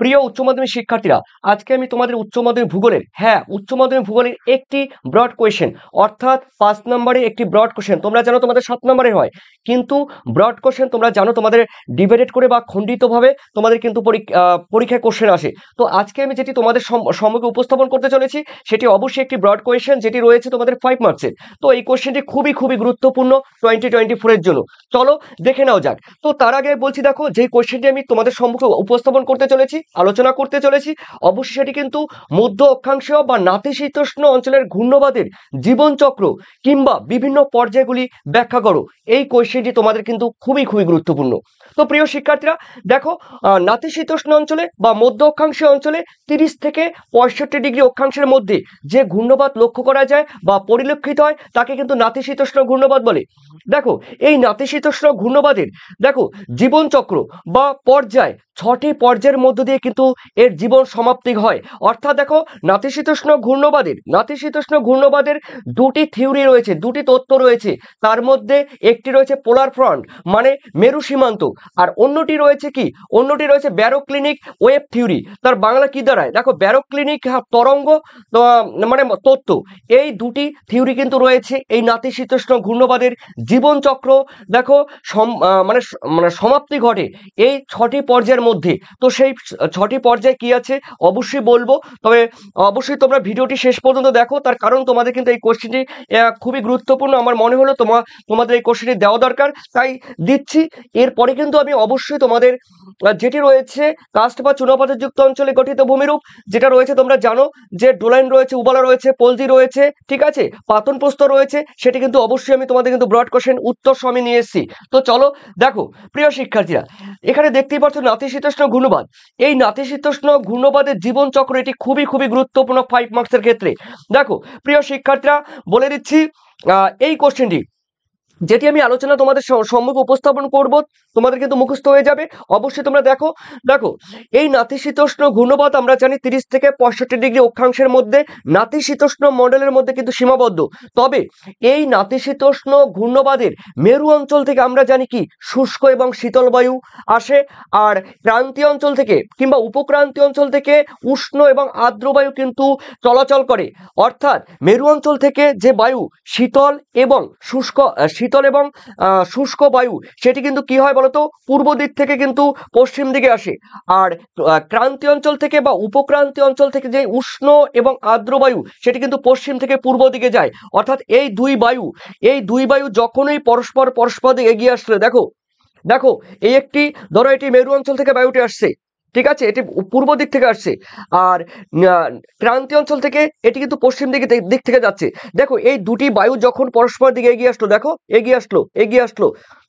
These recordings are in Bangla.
প্রিয় উচ্চ মাধ্যমিক শিক্ষার্থীরা আজকে আমি তোমাদের উচ্চ মাধ্যমিক ভূগোলের হ্যাঁ উচ্চ মাধ্যমিক ভূগোলের একটি ব্রড কোয়েশন অর্থাৎ পাঁচ নাম্বারে একটি ব্রড কোয়েশন তোমরা জানো তোমাদের সাত নম্বরে হয় কিন্তু ব্রড কোয়েশন তোমরা জানো তোমাদের ডিবেটেড করে বা খণ্ডিতভাবে তোমাদের কিন্তু পরীক্ষায় কোশ্চেন আসে তো আজকে আমি যেটি তোমাদের সম্মুখে উপস্থাপন করতে চলেছি সেটি অবশ্যই একটি ব্রড কোয়েশন যেটি রয়েছে তোমাদের ফাইভ মার্কসের তো এই কোয়েশনটি খুবই খুবই গুরুত্বপূর্ণ টোয়েন্টি টোয়েন্টি ফোরের জন্য চলো দেখে নাও যাক তো তার আগে বলছি দেখো যে কোয়েশ্চেনটি আমি তোমাদের সম্মুখে উপস্থাপন করতে চলেছি আলোচনা করতে চলেছি অবশ্যই সেটি কিন্তু মধ্য অক্ষাংশ বা নাতিশীতোষ্ণ অঞ্চলের ঘূর্ণবাদের জীবনচক্র কিংবা বিভিন্ন পর্যায়গুলি ব্যাখ্যা করো এই কোয়েশ্চেনটি তোমাদের কিন্তু খুবই খুবই গুরুত্বপূর্ণ তো প্রিয় শিক্ষার্থীরা দেখো নাতিশীতোষ্ণ অঞ্চলে বা মধ্য অক্ষাংশীয় অঞ্চলে তিরিশ থেকে পঁয়ষট্টি ডিগ্রি অক্ষাংশের মধ্যে যে ঘূর্ণবাদ লক্ষ্য করা যায় বা পরিলক্ষিত হয় তাকে কিন্তু নাতিশীতোষ্ণ ঘূর্ণবাদ বলে দেখো এই নাতিশীতোষ্ণ ঘূর্ণবাদের দেখো জীবনচক্র বা পর্যায় ছটি পর্যায়ের মধ্য দিয়ে কিন্তু এর জীবন সমাপ্তি হয় অর্থাৎ দেখো নাতিশীতোষ্ণ ঘূর্ণবাদের নাতিশীতোষ্ণ ঘূর্ণবাদের দুটি থিওরি রয়েছে দুটি তত্ত্ব রয়েছে তার মধ্যে একটি রয়েছে পোলার ফ্রন্ট মানে মেরু সীমান্ত আর অন্যটি রয়েছে কি অন্যটি রয়েছে ব্যারোক্লিনিক ওয়েব থিওরি তার বাংলা কি দাঁড়ায় দেখো ব্যারোক্লিনিক তরঙ্গ মানে তত্ত্ব এই দুটি থিওরি কিন্তু রয়েছে এই নাতিশীতোষ্ণ ঘূর্ণবাদের জীবনচক্র দেখো মানে মানে সমাপ্তি ঘটে এই ছটি পর্যায়ের মধ্যে তো সেই ছটি পর্যায়ে কি আছে অবশ্যই বলবো তবে অবশ্যই তোমরা ভিডিওটি শেষ পর্যন্ত দেখো তার কারণ তোমাদের কিন্তু এই কোশ্চেনটি খুবই গুরুত্বপূর্ণ আমার মনে হলো তোমার তোমাদের এই কোশ্চেনটি দেওয়া দরকার তাই দিচ্ছি এরপরে কিন্তু আমি অবশ্যই তোমাদের যেটি রয়েছে কাস্ট বা যুক্ত অঞ্চলে গঠিত ভূমিরূপ যেটা রয়েছে তোমরা জানো যে ডোলাইন রয়েছে উবালা রয়েছে পলজি রয়েছে ঠিক আছে পাতন প্রস্তর রয়েছে সেটি কিন্তু অবশ্যই আমি তোমাদের কিন্তু ব্রড কোশ্চেন উত্তর আমি নিয়ে এসেছি তো চলো দেখো প্রিয় শিক্ষার্থীরা এখানে দেখতেই পাচ্ছ নাতিশীতোষ্ণ ঘূর্ণবাদ এই এই নাতিশীতোষ্ণ ঘূর্ণবাদের জীবনচক্র এটি খুবই খুবই গুরুত্বপূর্ণ ফাইভ মার্কসের ক্ষেত্রে দেখো প্রিয় শিক্ষার্থীরা বলে দিচ্ছি এই কোশ্চেনটি যেটি আমি আলোচনা তোমাদের সম্মুখ উপস্থাপন করব তোমাদের কিন্তু মুখস্থ হয়ে যাবে অবশ্যই তোমরা দেখো দেখো এই নাতিশীতোষ্ণ ঘূর্ণপাত আমরা জানি তিরিশ থেকে পঁয়ষট্টি ডিগ্রি অক্ষাংশের মধ্যে নাতিশীতোষ্ণ মডেলের মধ্যে কিন্তু সীমাবদ্ধ তবে এই নাতিশীতোষ্ণ ঘূর্ণপাতের মেরু অঞ্চল থেকে আমরা জানি কি শুষ্ক এবং শীতল বায়ু আসে আর ক্রান্তীয় অঞ্চল থেকে কিংবা উপক্রান্তীয় অঞ্চল থেকে উষ্ণ এবং আর্দ্র বায়ু কিন্তু চলাচল করে অর্থাৎ মেরু অঞ্চল থেকে যে বায়ু শীতল এবং শুষ্ক শীত শীতল এবং শুষ্ক বায়ু সেটি কিন্তু কি হয় বলতো পূর্ব দিক থেকে কিন্তু পশ্চিম দিকে আসে আর ক্রান্তি অঞ্চল থেকে বা উপক্রান্তি অঞ্চল থেকে যে উষ্ণ এবং আর্দ্র বায়ু সেটি কিন্তু পশ্চিম থেকে পূর্ব দিকে যায় অর্থাৎ এই দুই বায়ু এই দুই বায়ু যখনই পরস্পর পরস্পর দিকে এগিয়ে আসলে দেখো দেখো এই একটি ধরো এটি মেরু অঞ্চল থেকে বায়ুটি আসছে ঠিক আছে এটি পূর্ব দিক থেকে আসছে আর ক্রান্তীয় অঞ্চল থেকে এটি কিন্তু পশ্চিম দিকে দিক থেকে যাচ্ছে দেখো এই দুটি বায়ু যখন পরস্পর দিকে এগিয়ে আসলো দেখো এগিয়ে আসলো এগিয়ে আসলো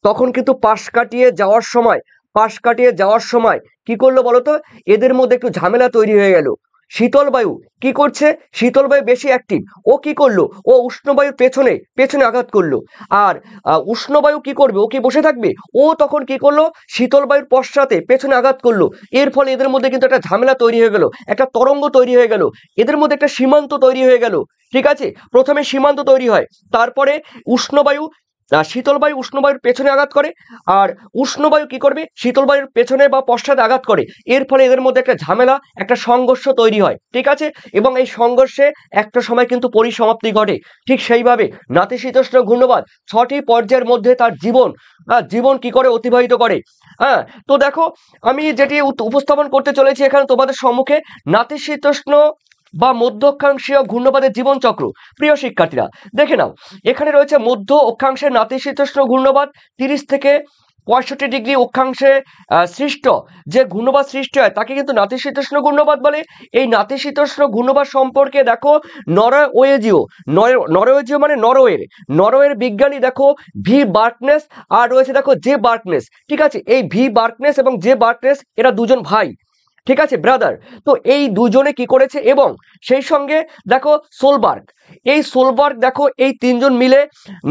তখন কিন্তু পাশ কাটিয়ে যাওয়ার সময় পাশ কাটিয়ে যাওয়ার সময় কি করলো বলতো এদের মধ্যে একটু ঝামেলা তৈরি হয়ে গেল শীতল বায়ু কি করছে শীতল বায়ু বেশি অ্যাক্টিভ ও কি করলো ও উষ্ণবায়ুর পেছনে পেছনে আঘাত করলো আর উষ্ণবায়ু কি করবে ও কি বসে থাকবে ও তখন কি করলো শীতল বায়ুর পশ্চাতে পেছনে আঘাত করলো এর ফলে এদের মধ্যে কিন্তু একটা ঝামেলা তৈরি হয়ে গেল একটা তরঙ্গ তৈরি হয়ে গেল এদের মধ্যে একটা সীমান্ত তৈরি হয়ে গেল ঠিক আছে প্রথমে সীমান্ত তৈরি হয় তারপরে উষ্ণবায়ু শীতলবায়ু উষ্ণবায়ুর পেছনে আঘাত করে আর উষ্ণবায়ু কি করবে শীতলবায়ুর পেছনে বা পশ্চাতে আঘাত করে এর ফলে এদের মধ্যে একটা ঝামেলা একটা সংঘর্ষ তৈরি হয় ঠিক আছে এবং এই সংঘর্ষে একটা সময় কিন্তু পরিসমাপ্তি ঘটে ঠিক সেইভাবে নাতিশীতোষ্ণ ঘূর্ণবাদ ছটি পর্যায়ের মধ্যে তার জীবন হ্যাঁ, জীবন কি করে অতিবাহিত করে হ্যাঁ তো দেখো আমি যেটি উপস্থাপন করতে চলেছি এখানে তোমাদের সম্মুখে নাতিশীতোষ্ণ বা মধ্য অক্ষাংশীয় ঘূর্ণপাতের জীবনচক্র প্রিয় শিক্ষার্থীরা দেখে নাও এখানে রয়েছে মধ্য অক্ষাংশের নাতিশীতোষ্ণ ঘূর্ণপাত তিরিশ থেকে পঁয়ষট্টি ডিগ্রি অক্ষাংশে সৃষ্ট যে ঘূর্ণপাত সৃষ্টি হয় তাকে কিন্তু নাতিশীতোষ্ণ ঘূর্ণপাত বলে এই নাতিশীতোষ্ণ ঘূর্ণপাত সম্পর্কে দেখো নরওয়েজিও নরওয়েজিও মানে নরওয়ের নরওয়ের বিজ্ঞানী দেখো ভি বার্কনেস আর রয়েছে দেখো জে বার্কনেস ঠিক আছে এই ভি বার্কনেস এবং জে বার্কনেস এরা দুজন ভাই ঠিক আছে ব্রাদার তো এই দুজনে কি করেছে এবং সেই সঙ্গে দেখো সোলবার্গ এই সোলবার্গ দেখো এই তিনজন মিলে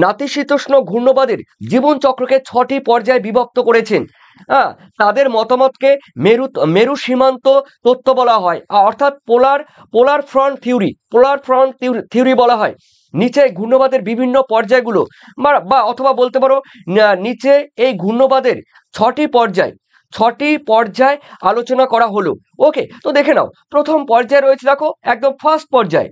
নাতিশীতোষ্ণ ঘূর্ণবাদের জীবন চক্রকে ছটি পর্যায়ে বিভক্ত করেছেন হ্যাঁ তাদের মতামতকে মেরু মেরু সীমান্ত তত্ত্ব বলা হয় অর্থাৎ polar polar front theory polar front theory বলা হয় নিচে ঘূর্ণবাদের বিভিন্ন পর্যায়গুলো বা অথবা বলতে পারো নিচে এই ঘূর্ণবাদের ছটি পর্যায় ছটি পর্যায় আলোচনা করা হলো ওকে তো দেখে নাও প্রথম পর্যায়ে রয়েছে দেখো একদম ফার্স্ট পর্যায়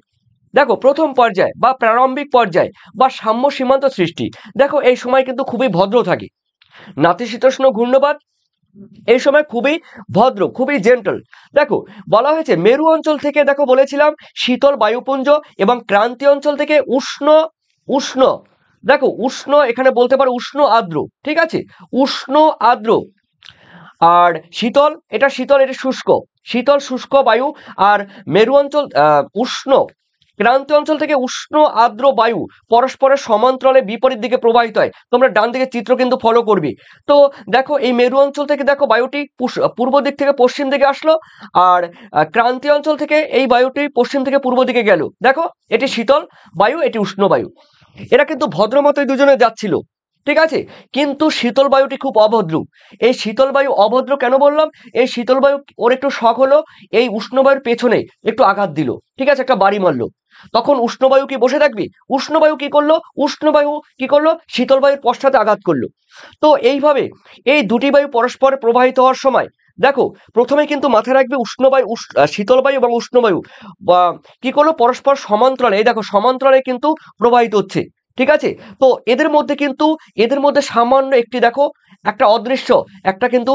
দেখো প্রথম পর্যায় বা প্রারম্ভিক পর্যায় বা সাম্য সীমান্ত সৃষ্টি দেখো এই সময় কিন্তু খুবই ভদ্র থাকে নাতিশীতোষ্ণ ঘূর্ণবাদ এই সময় খুবই ভদ্র খুবই জেন্টল দেখো বলা হয়েছে মেরু অঞ্চল থেকে দেখো বলেছিলাম শীতল বায়ুপুঞ্জ এবং ক্রান্তি অঞ্চল থেকে উষ্ণ উষ্ণ দেখো উষ্ণ এখানে বলতে পারো উষ্ণ আর্দ্র ঠিক আছে উষ্ণ আর্দ্র আর শীতল এটা শীতল এটা শুষ্ক শীতল শুষ্ক বায়ু আর মেরু অঞ্চল উষ্ণ ক্রান্তীয় অঞ্চল থেকে উষ্ণ আর্দ্র বায়ু পরস্পরের সমান্তরালে বিপরীত দিকে প্রবাহিত হয় তোমরা ডান দিকে চিত্র কিন্তু ফলো করবি তো দেখো এই মেরু অঞ্চল থেকে দেখো বায়ুটি পূর্ব দিক থেকে পশ্চিম দিকে আসলো আর ক্রান্তীয় অঞ্চল থেকে এই বায়ুটি পশ্চিম থেকে পূর্ব দিকে গেল দেখো এটি শীতল বায়ু এটি উষ্ণ বায়ু এরা কিন্তু ভদ্রমতই দুজনে যাচ্ছিল ঠিক আছে কিন্তু শীতল বায়ুটি খুব অভদ্র এই শীতল বায়ু অভদ্র কেন বললাম এই শীতল বায়ু ওর একটু শখ হলো এই উষ্ণবায়ুর পেছনে একটু আঘাত দিল ঠিক আছে একটা বাড়ি মারলো তখন উষ্ণবায়ু কি বসে থাকবে উষ্ণবায়ু কি করলো উষ্ণবায়ু কি করলো শীতল বায়ুর পশ্চাতে আঘাত করলো তো এইভাবে এই দুটি বায়ু পরস্পর প্রবাহিত হওয়ার সময় দেখো প্রথমে কিন্তু মাথায় রাখবে উষ্ণবায়ু শীতলবায়ু এবং উষ্ণবায়ু বা কি করলো পরস্পর সমান্তরালে এই দেখো সমান্তরালে কিন্তু প্রবাহিত হচ্ছে ঠিক আছে তো এদের মধ্যে কিন্তু এদের মধ্যে সামান্য একটি দেখো একটা অদৃশ্য একটা কিন্তু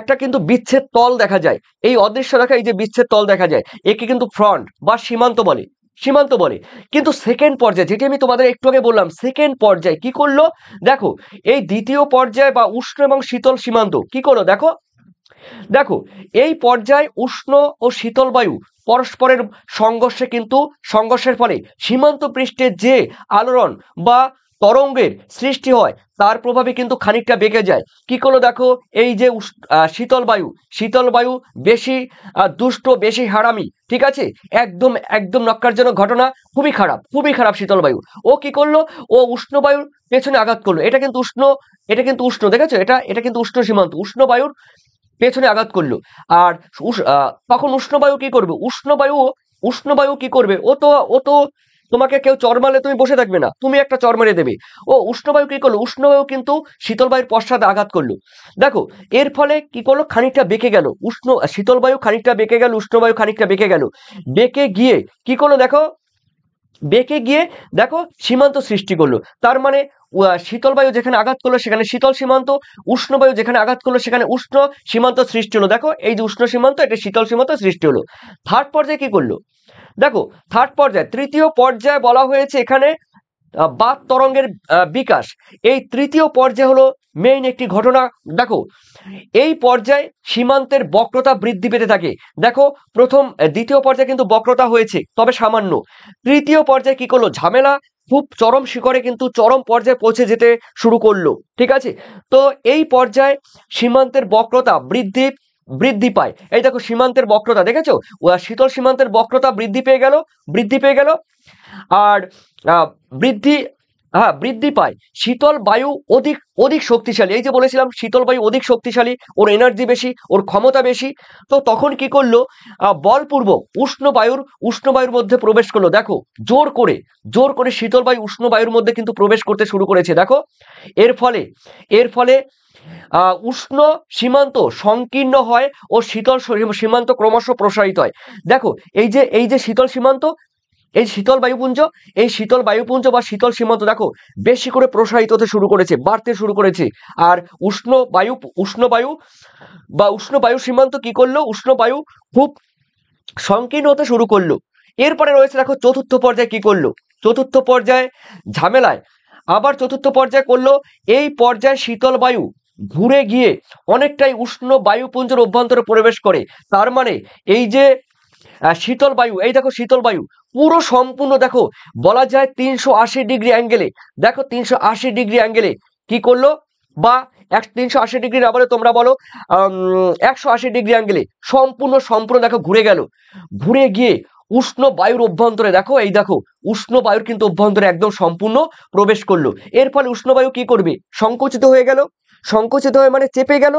একটা কিন্তু বিচ্ছেদ তল দেখা যায় এই অদৃশ্য দেখা এই যে বিচ্ছেদ তল দেখা যায় একে কিন্তু ফ্রন্ট বা সীমান্ত বলে সীমান্ত বলে কিন্তু সেকেন্ড পর্যায়ে যেটি আমি তোমাদের একটু আগে বললাম সেকেন্ড পর্যায়ে কি করলো দেখো এই দ্বিতীয় পর্যায়ে বা উষ্ণ এবং শীতল সীমান্ত কি করলো দেখো দেখো এই পর্যায়ে উষ্ণ ও শীতল বায়ু পরস্পরের সংঘর্ষে কিন্তু সংঘর্ষের ফলে সীমান্ত পৃষ্ঠে যে আলোড়ন বা তরঙ্গের সৃষ্টি হয় তার প্রভাবে কিন্তু খানিকটা বেঁকে যায় কি করলো দেখো এই যে শীতল বায়ু শীতল বায়ু বেশি দুষ্ট বেশি হারামি ঠিক আছে একদম একদম নক্কারজনক ঘটনা খুবই খারাপ খুবই খারাপ শীতল বায়ু ও কি করলো ও উষ্ণ বায়ুর পেছনে আঘাত করলো এটা কিন্তু উষ্ণ এটা কিন্তু উষ্ণ দেখেছো এটা এটা কিন্তু উষ্ণ সীমান্ত উষ্ণ বায়ুর পেছনে আঘাত করলো আর তখন উষ্ণবায়ু কি করবে উষ্ণবায়ু উষ্ণবায়ু কি করবে ও তো ও তো তোমাকে কেউ চর মারলে তুমি বসে থাকবে না তুমি একটা চর মেরে দেবে ও উষ্ণবায়ু কি করলো উষ্ণবায়ু কিন্তু শীতলবায়ুর পশ্চাতে আঘাত করলো দেখো এর ফলে কি করলো খানিকটা বেঁকে গেল উষ্ণ শীতলবায়ু খানিকটা বেঁকে গেল উষ্ণবায়ু খানিকটা বেঁকে গেল বেঁকে গিয়ে কি করলো দেখো বেঁকে গিয়ে দেখো সীমান্ত সৃষ্টি করলো তার মানে শীতল বায়ু যেখানে আঘাত করলো সেখানে শীতল সীমান্ত উষ্ণ বায়ু যেখানে আঘাত করলো সেখানে উষ্ণ সীমান্ত সৃষ্টি হলো দেখো এই যে উষ্ণ সীমান্ত এটা শীতল সীমান্ত সৃষ্টি হলো থার্ড পর্যায়ে কি করলো দেখো থার্ড পর্যায়ে তৃতীয় পর্যায়ে বলা হয়েছে এখানে বাদ তরঙ্গের বিকাশ এই তৃতীয় পর্যায়ে হলো মেইন একটি ঘটনা দেখো এই পর্যায়ে সীমান্তের বক্রতা বৃদ্ধি পেতে থাকে দেখো প্রথম দ্বিতীয় পর্যায়ে কিন্তু বক্রতা হয়েছে তবে সামান্য তৃতীয় পর্যায়ে কি করলো ঝামেলা খুব চরম শিখরে কিন্তু চরম পর্যায়ে পৌঁছে যেতে শুরু করলো ঠিক আছে তো এই পর্যায়ে সীমান্তের বক্রতা বৃদ্ধি বৃদ্ধি পায় এই দেখো সীমান্তের বক্রতা দেখেছো শীতল সীমান্তের বক্রতা বৃদ্ধি পেয়ে গেল বৃদ্ধি পেয়ে গেল আর বৃদ্ধি হ্যাঁ বৃদ্ধি পায় শীতল বায়ু অধিক অধিক শক্তিশালী এই যে বলেছিলাম শীতল বায়ু অধিক শক্তিশালী ওর এনার্জি বেশি ওর ক্ষমতা বেশি তো তখন কি করলো বলপূর্ব উষ্ণ বায়ুর উষ্ণ বায়ুর মধ্যে প্রবেশ করলো দেখো জোর করে জোর করে শীতল বায়ু উষ্ণ বায়ুর মধ্যে কিন্তু প্রবেশ করতে শুরু করেছে দেখো এর ফলে এর ফলে উষ্ণ সীমান্ত সংকীর্ণ হয় ও শীতল সীমান্ত ক্রমশ প্রসারিত হয় দেখো এই যে এই যে শীতল সীমান্ত এই শীতল বায়ুপুঞ্জ এই শীতল বায়ুপুঞ্জ বা শীতল সীমান্ত দেখো বেশি করে প্রসারিত হতে শুরু করেছে বাড়তে শুরু করেছে আর উষ্ণ বায়ু উষ্ণ বায়ু বা উষ্ণ বায়ু সীমান্ত কি করলো উষ্ণ বায়ু খুব সংকীর্ণ হতে শুরু করলো এরপরে রয়েছে দেখো চতুর্থ পর্যায়ে কি করলো চতুর্থ পর্যায়ে ঝামেলায় আবার চতুর্থ পর্যায়ে করলো এই পর্যায়ে শীতল বায়ু ঘুরে গিয়ে অনেকটাই উষ্ণ বায়ুপুঞ্জের অভ্যন্তরে প্রবেশ করে তার মানে এই যে শীতল বায়ু এই দেখো শীতল বায়ু পুরো সম্পূর্ণ দেখো বলা যায় তিনশো আশি ডিগ্রি অ্যাঙ্গেলে দেখো তিনশো আশি ডিগ্রি অ্যাঙ্গেলে কি করলো বা এক তিনশো আশি ডিগ্রি না বলে তোমরা বলো একশো আশি ডিগ্রি অ্যাঙ্গেলে সম্পূর্ণ সম্পূর্ণ দেখো ঘুরে গেল ঘুরে গিয়ে উষ্ণ বায়ুর অভ্যন্তরে দেখো এই দেখো উষ্ণ বায়ুর কিন্তু অভ্যন্তরে একদম সম্পূর্ণ প্রবেশ করলো এর ফলে উষ্ণবায়ু কি করবে সংকুচিত হয়ে গেল সংকুচিত হয়ে মানে চেপে গেল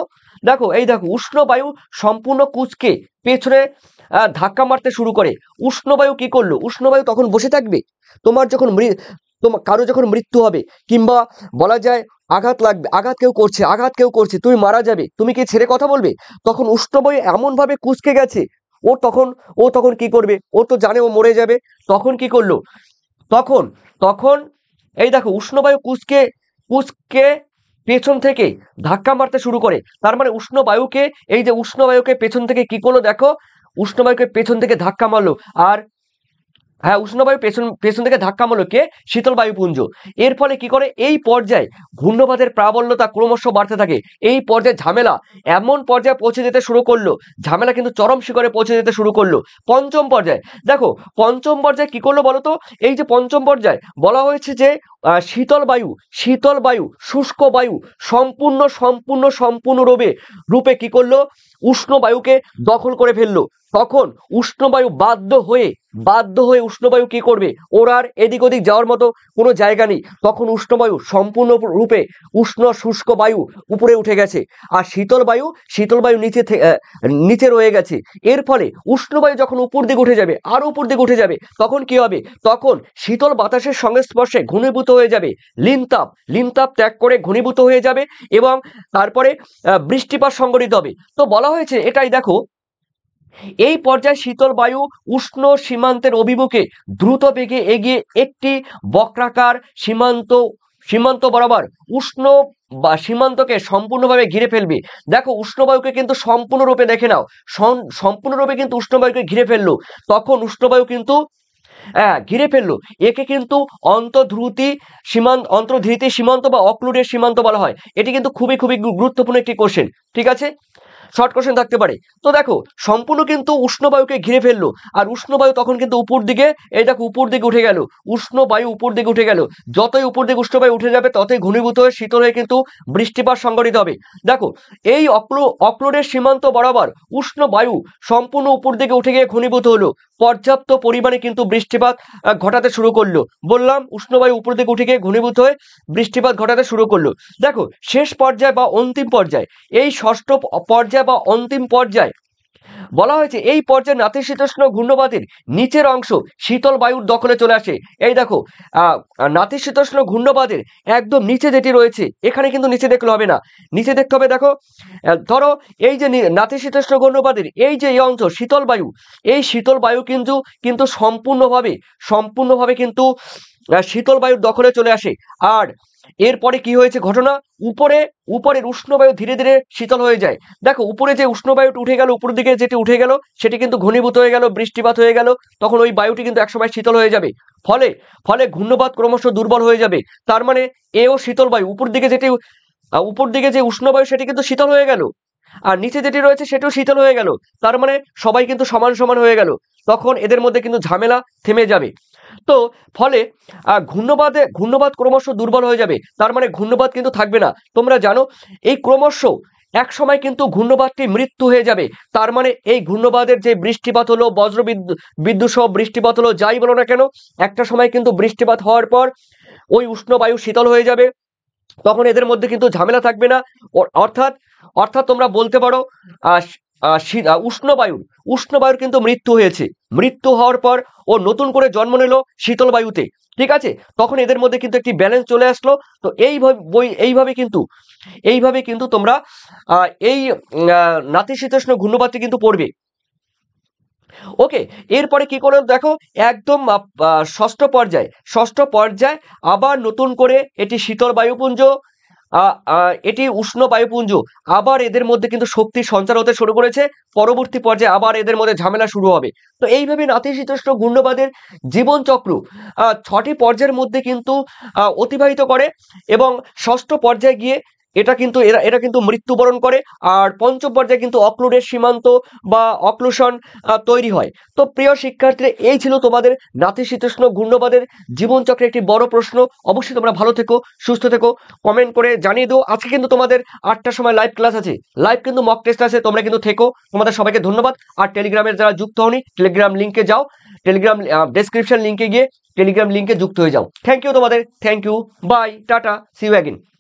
দেখো এই দেখো উষ্ণ বায়ু সম্পূর্ণ কুচকে পেছনে ধাক্কা মারতে শুরু করে উষ্ণ বায়ু কী করলো উষ্ণ বায়ু তখন বসে থাকবে তোমার যখন তোমার কারো যখন মৃত্যু হবে কিংবা বলা যায় আঘাত লাগবে আঘাত কেউ করছে আঘাত কেউ করছে তুমি মারা যাবে তুমি কি ছেড়ে কথা বলবে তখন উষ্ণ বায়ু এমনভাবে কুচকে গেছে ও তখন ও তখন কি করবে ও তো জানে ও মরে যাবে তখন কি করলো তখন তখন এই দেখো উষ্ণবায়ু কুচকে কুচকে পেছন থেকে ধাক্কা মারতে শুরু করে তার মানে উষ্ণ বায়ুকে এই যে উষ্ণ বায়ুকে পেছন থেকে কি করলো দেখো উষ্ণ বায়ুকে পেছন থেকে ধাক্কা মারলো আর হ্যাঁ উষ্ণবায়ু পেছন পেছন থেকে ধাক্কা মারলো কে শীতল বায়ুপুঞ্জ এর ফলে কি করে এই পর্যায়ে ঘূর্ণবাদের প্রাবল্যতা ক্রমশ বাড়তে থাকে এই পর্যায়ে ঝামেলা এমন পর্যায়ে পৌঁছে যেতে শুরু করলো ঝামেলা কিন্তু চরম শিখরে পৌঁছে যেতে শুরু করলো পঞ্চম পর্যায়ে দেখো পঞ্চম পর্যায়ে কি করলো বলতো এই যে পঞ্চম পর্যায়ে বলা হয়েছে যে শীতল বায়ু শীতল বায়ু শুষ্ক বায়ু সম্পূর্ণ সম্পূর্ণ সম্পূর্ণ রূপে কি করলো উষ্ণ বায়ুকে দখল করে ফেললো তখন উষ্ণবায়ু বাধ্য হয়ে বাধ্য হয়ে উষ্ণবায়ু কি করবে ওরার এদিক ওদিক যাওয়ার মতো কোনো জায়গা নেই তখন উষ্ণবায়ু সম্পূর্ণ রূপে উষ্ণ শুষ্ক বায়ু উপরে উঠে গেছে আর শীতল বায়ু শীতল বায়ু নিচে নিচে রয়ে গেছে এর ফলে উষ্ণবায়ু যখন উপর দিকে উঠে যাবে আর উপর দিকে উঠে যাবে তখন কি হবে তখন শীতল বাতাসের সংস্পর্শে ঘনীভূত হয়ে যাবে লিনতাপ লিনতাপ ত্যাগ করে ঘনীভূত হয়ে যাবে এবং তারপরে বৃষ্টিপাত সংগঠিত হবে তো বলা হয়েছে এটাই দেখো এই পর্যায়ে শীতল বায়ু উষ্ণ সীমান্তের অভিমুখে দ্রুত বেগে এগিয়ে একটি বক্রাকার সীমান্ত সীমান্ত বরাবর উষ্ণ বা সীমান্তকে সম্পূর্ণভাবে ঘিরে ফেলবে দেখো উষ্ণবায়ুকে কিন্তু সম্পূর্ণরূপে দেখে নাও সম্পূর্ণরূপে কিন্তু উষ্ণবায়ুকে ঘিরে ফেললো তখন উষ্ণবায়ু কিন্তু হ্যাঁ ঘিরে ফেললো একে কিন্তু অন্তধ্রুতি সীমান্ত অন্তর্ধৃতি সীমান্ত বা অক্লুডের সীমান্ত বলা হয় এটি কিন্তু খুবই খুবই গুরুত্বপূর্ণ একটি কোশ্চেন ঠিক আছে শর্ট কোশ্চেন থাকতে পারে তো দেখো সম্পূর্ণ কিন্তু উষ্ণবায়ুকে ঘিরে ফেললো আর উষ্ণবায়ু তখন কিন্তু উপর দিকে এই দেখো উপর দিকে উঠে গেল উষ্ণবায়ু উপর দিকে উঠে গেল যতই উপর দিকে উষ্ণবায়ু উঠে যাবে ততই ঘনীভূত হয়ে শীতল হয়ে কিন্তু বৃষ্টিপাত সংঘটিত হবে দেখো এই অক্লো অক্লোরের সীমান্ত বরাবর উষ্ণবায়ু সম্পূর্ণ উপর দিকে উঠে গিয়ে ঘনীভূত হলো পর্যাপ্ত পরিমাণে কিন্তু বৃষ্টিপাত ঘটাতে শুরু করলো বললাম উষ্ণবায়ু উপর দিকে উঠে গিয়ে ঘনীভূত হয়ে বৃষ্টিপাত ঘটাতে শুরু করলো দেখো শেষ পর্যায়ে বা অন্তিম পর্যায়ে এই ষষ্ঠ পর্যায়ে পর্যায় বা অন্তিম পর্যায় বলা হয়েছে এই পর্যায়ে নাতিশীতোষ্ণ ঘূর্ণবাতির নিচের অংশ শীতল বায়ুর দখলে চলে আসে এই দেখো নাতিশীতোষ্ণ ঘূর্ণবাতির একদম নিচে যেটি রয়েছে এখানে কিন্তু নিচে দেখলে হবে না নিচে দেখতে হবে দেখো ধরো এই যে নাতিশীতোষ্ণ ঘূর্ণবাতির এই যে এই অংশ শীতল বায়ু এই শীতল বায়ু কিন্তু কিন্তু সম্পূর্ণভাবে সম্পূর্ণভাবে কিন্তু শীতল বায়ুর দখলে চলে আসে আর এরপরে কি হয়েছে ঘটনা উপরে উপরের উষ্ণবায়ু ধীরে ধীরে শীতল হয়ে যায় দেখো উপরে যে উষ্ণবায়ুটি উঠে গেল উপর দিকে যেটি উঠে গেল সেটি কিন্তু ঘনীভূত হয়ে গেল বৃষ্টিপাত হয়ে গেল তখন ওই বায়ুটি কিন্তু একসময় শীতল হয়ে যাবে ফলে ফলে ঘূর্ণপাত ক্রমশ দুর্বল হয়ে যাবে তার মানে এও শীতল বায়ু উপর দিকে যেটি উপর দিকে যে উষ্ণবায়ু সেটি কিন্তু শীতল হয়ে গেল আর নিচে যেটি রয়েছে সেটিও শীতল হয়ে গেল তার মানে সবাই কিন্তু সমান সমান হয়ে গেল তখন এদের মধ্যে কিন্তু ঝামেলা থেমে যাবে তো ফলে ঘূর্ণবাদে ঘূর্ণবাদ ক্রমশ দুর্বল হয়ে যাবে তার মানে ঘূর্ণবাদ কিন্তু থাকবে না তোমরা জানো এই ক্রমশ এক সময় কিন্তু ঘূর্ণবাদটি মৃত্যু হয়ে যাবে তার মানে এই ঘূর্ণবাদের যে বৃষ্টিপাত হলো বজ্র বিদ্যুৎ সহ বৃষ্টিপাত হলো যাই বলো না কেন একটা সময় কিন্তু বৃষ্টিপাত হওয়ার পর ওই উষ্ণ বায়ু শীতল হয়ে যাবে তখন এদের মধ্যে কিন্তু ঝামেলা থাকবে না অর্থাৎ অর্থাৎ তোমরা বলতে পারো উষ্ণবায়ু উষ্ণবায়ুর কিন্তু মৃত্যু হয়েছে মৃত্যু হওয়ার পর ও নতুন করে জন্ম নিল শীতল বায়ুতে ঠিক আছে তখন এদের মধ্যে কিন্তু একটি ব্যালেন্স চলে আসলো তো এইভাবে বই এইভাবে কিন্তু এইভাবে কিন্তু তোমরা এই নাতিশীতোষ্ণ ঘূর্ণপাতটি কিন্তু পড়বে ওকে এরপরে কি করলো দেখো একদম ষষ্ঠ পর্যায়ে ষষ্ঠ পর্যায়ে আবার নতুন করে এটি শীতল বায়ুপুঞ্জ এটি উষ্ণ বায়ুপুঞ্জ আবার এদের মধ্যে কিন্তু শক্তি সঞ্চার হতে শুরু করেছে পরবর্তী পর্যায়ে আবার এদের মধ্যে ঝামেলা শুরু হবে তো এইভাবে নাতিশীতোষ্ণ গুণ্ডবাদের জীবনচক্র ছটি পর্যায়ের মধ্যে কিন্তু অতিবাহিত করে এবং ষষ্ঠ পর্যায়ে গিয়ে এটা কিন্তু এরা এটা কিন্তু মৃত্যুবরণ করে আর পঞ্চম পর্যায়ে কিন্তু অক্লুডের সীমান্ত বা অক্লুশন তৈরি হয় তো প্রিয় শিক্ষার্থীরা এই ছিল তোমাদের নাতিশীতোষ্ণ ঘূর্ণবাদের জীবনচক্রে একটি বড় প্রশ্ন অবশ্যই তোমরা ভালো থেকো সুস্থ থেকো কমেন্ট করে জানিয়ে দিও আজকে কিন্তু তোমাদের আটটার সময় লাইভ ক্লাস আছে লাইভ কিন্তু মক টেস্ট আছে তোমরা কিন্তু থেকো তোমাদের সবাইকে ধন্যবাদ আর টেলিগ্রামের যারা যুক্ত হওনি টেলিগ্রাম লিঙ্কে যাও টেলিগ্রাম ডেসক্রিপশন লিঙ্কে গিয়ে টেলিগ্রাম লিঙ্কে যুক্ত হয়ে যাও থ্যাংক ইউ তোমাদের thank you bye tata see you